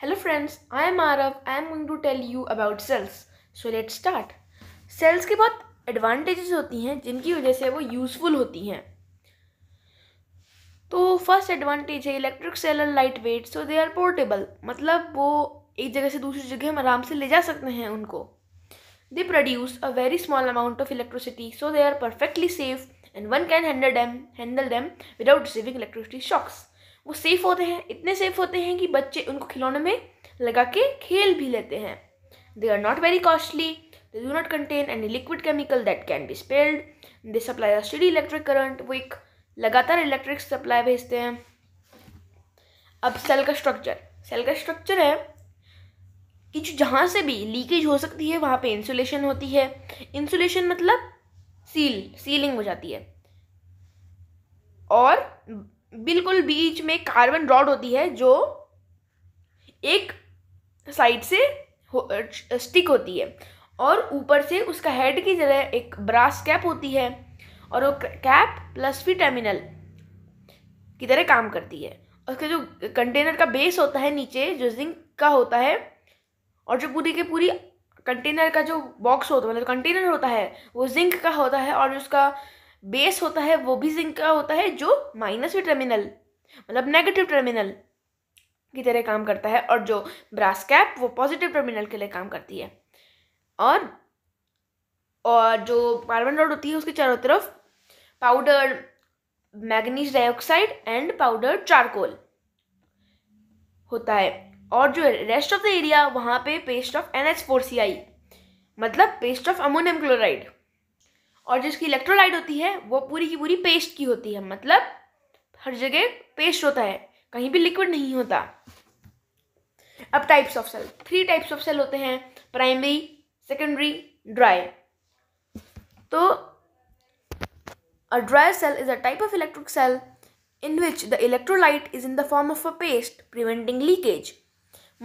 Hello friends, I am Arav. I am going to tell you about cells. So let's start. Cells के बहुत advantages होती हैं जिनकी वजह से वो useful होती हैं तो फर्स्ट एडवांटेज है electric cell are light weight so they are portable मतलब वो एक जगह से दूसरी जगह हम आराम से ले जा सकते हैं उनको they produce a very small amount of electricity so they are perfectly safe and one can handle them handle them without receiving electricity shocks वो सेफ़ होते हैं इतने सेफ़ होते हैं कि बच्चे उनको खिलौने में लगा के खेल भी लेते हैं they are not very costly they do not contain any liquid chemical that can be spilled they supply are steady electric current वो एक लगातार इलेक्ट्रिक सप्लाई भेजते हैं अब सेल का स्ट्रक्चर सेल का स्ट्रक्चर है कि जो जहाँ से भी लीकेज हो सकती है वहाँ पे इंसुलेशन होती है इंसुलेशन मतलब सील सीलिंग हो जाती है और बिल्कुल बीच में कार्बन रॉड होती है जो एक साइड से हो, स्टिक होती है और ऊपर से उसका हेड की जगह एक ब्रास कैप होती है और वो कैप प्लस फी टर्मिनल की तरह काम करती है और उसका जो कंटेनर का बेस होता है नीचे जो जिंक का होता है और जो पूरी के पूरी कंटेनर का जो बॉक्स होता है मतलब कंटेनर होता है वो जिंक का होता है और उसका बेस होता है वो भी जिंक का होता है जो माइनस वी टर्मिनल मतलब नेगेटिव टर्मिनल की तरह काम करता है और जो ब्रास कैप वो पॉजिटिव टर्मिनल के लिए काम करती है और और जो कार्बन रोड होती है उसके चारों तरफ powder manganese dioxide and powder charcoal होता है और जो रेस्ट ऑफ द एरिया वहाँ पे paste of N H four C I मतलब पेस्ट ऑफ अमोनियम क्लोराइड और जिसकी इलेक्ट्रोलाइट होती है वो पूरी की पूरी पेस्ट की होती है मतलब हर जगह पेस्ट होता है कहीं भी लिक्विड नहीं होता अब types of cell three types of cell होते हैं प्राइमरी सेकेंडरी ड्राई तो a dry cell is a type of electric cell in which the electrolyte is in the form of a paste preventing leakage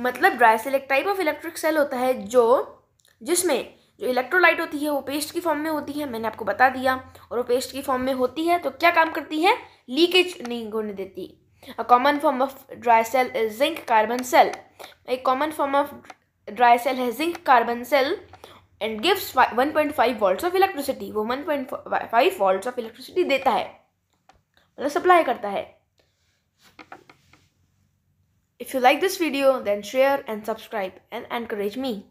मतलब dry cell एक type of electric cell होता है जो जिसमें जो electrolyte होती है वो पेस्ट की फॉर्म में होती है मैंने आपको बता दिया और वो पेस्ट की फॉर्म में होती है तो क्या काम करती है लीकेज नहीं होने देती a common form of dry cell is zinc carbon cell एक common form of dry cell है zinc carbon cell and gives one point five volts of electricity वो one point five volts of electricity देता है मतलब supply करता है if you like this video then share and subscribe and encourage me